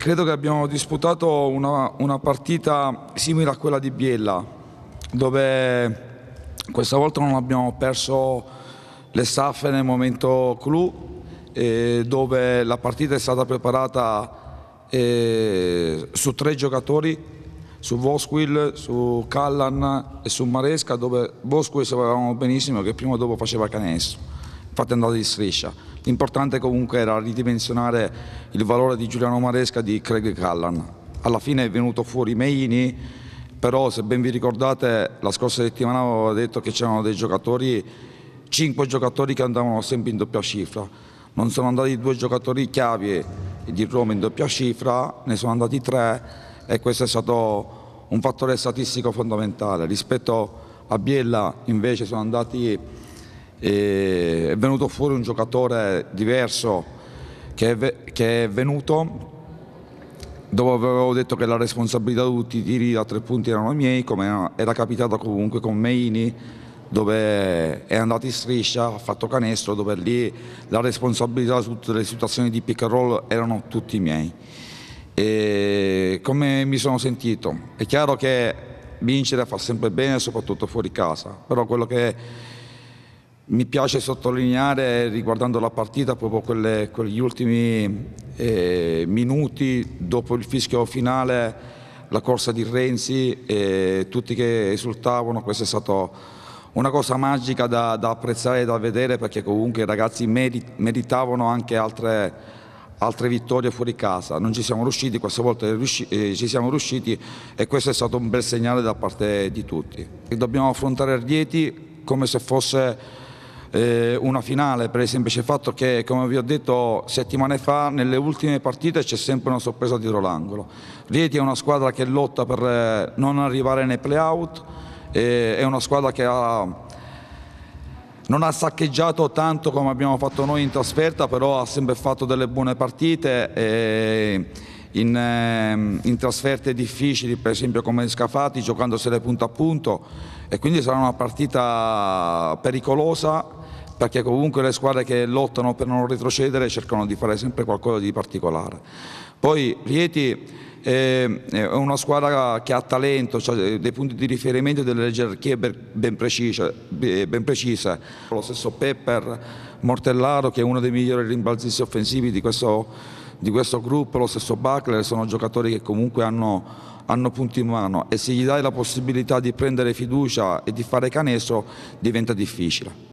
Credo che abbiamo disputato una, una, partita simile a quella di Biella, dove questa volta non abbiamo perso le staffe nel momento clou, eh, dove la partita è stata preparata eh, su tre giocatori, su Vosquil, su Callan e su Maresca, dove Vosquil sapevamo benissimo che prima o dopo faceva canestro, infatti è andato di striscia. L'importante comunque era ridimensionare il valore di Giuliano Maresca e di Craig Callan. Alla fine è venuto fuori Meini, però se ben vi ricordate la scorsa settimana avevo detto che c'erano dei giocatori, 5 giocatori che andavano sempre in doppia cifra. Non sono andati due giocatori chiavi di Roma in doppia cifra, ne sono andati tre e questo è stato un fattore statistico fondamentale. Rispetto a Biella invece sono andati eh, è venuto fuori un giocatore diverso che è, che è venuto dove avevo detto che la responsabilità di tutti i tiri da tre punti erano miei, come era capitato comunque con Meini, dove è andato in striscia, ha fatto canestro, dove lì la responsabilità su tutte le situazioni di pick and roll erano tutti miei. E come mi sono sentito? È chiaro che vincere fa sempre bene, soprattutto fuori casa, però quello che mi piace sottolineare riguardando la partita proprio quelle, quegli ultimi eh, minuti dopo il fischio finale, la corsa di Renzi, eh, tutti che esultavano, questa è stata una cosa magica da, da apprezzare e da vedere perché comunque i ragazzi merit, meritavano anche altre, altre, vittorie fuori casa. Non ci siamo riusciti, questa volta eh, ci siamo riusciti e questo è stato un bel segnale da parte di tutti. Dobbiamo affrontare Rieti come se fosse eh, una finale per il semplice fatto che, come vi ho detto settimane fa, nelle ultime partite c'è sempre una sorpresa dietro l'angolo. Rieti è una squadra che lotta per eh, non arrivare nei playout, eh, è una squadra che ha non ha saccheggiato tanto come abbiamo fatto noi in trasferta, però ha sempre fatto delle buone partite. In, ehm, in, trasferte difficili, per esempio come Scafati, giocandosele punto a punto. E quindi sarà una partita pericolosa perché comunque le squadre che lottano per non retrocedere cercano di fare sempre qualcosa di particolare. Poi Rieti eh, è una squadra che ha talento, cioè eh, dei punti di riferimento, e delle gerarchie ben precise, eh, ben precise. Lo stesso Pepper Mortellaro che è uno dei migliori rimbalzisti offensivi di questo, di questo gruppo, lo stesso Buckler, sono giocatori che comunque hanno hanno punti in mano e se gli dai la possibilità di prendere fiducia e di fare canestro diventa difficile.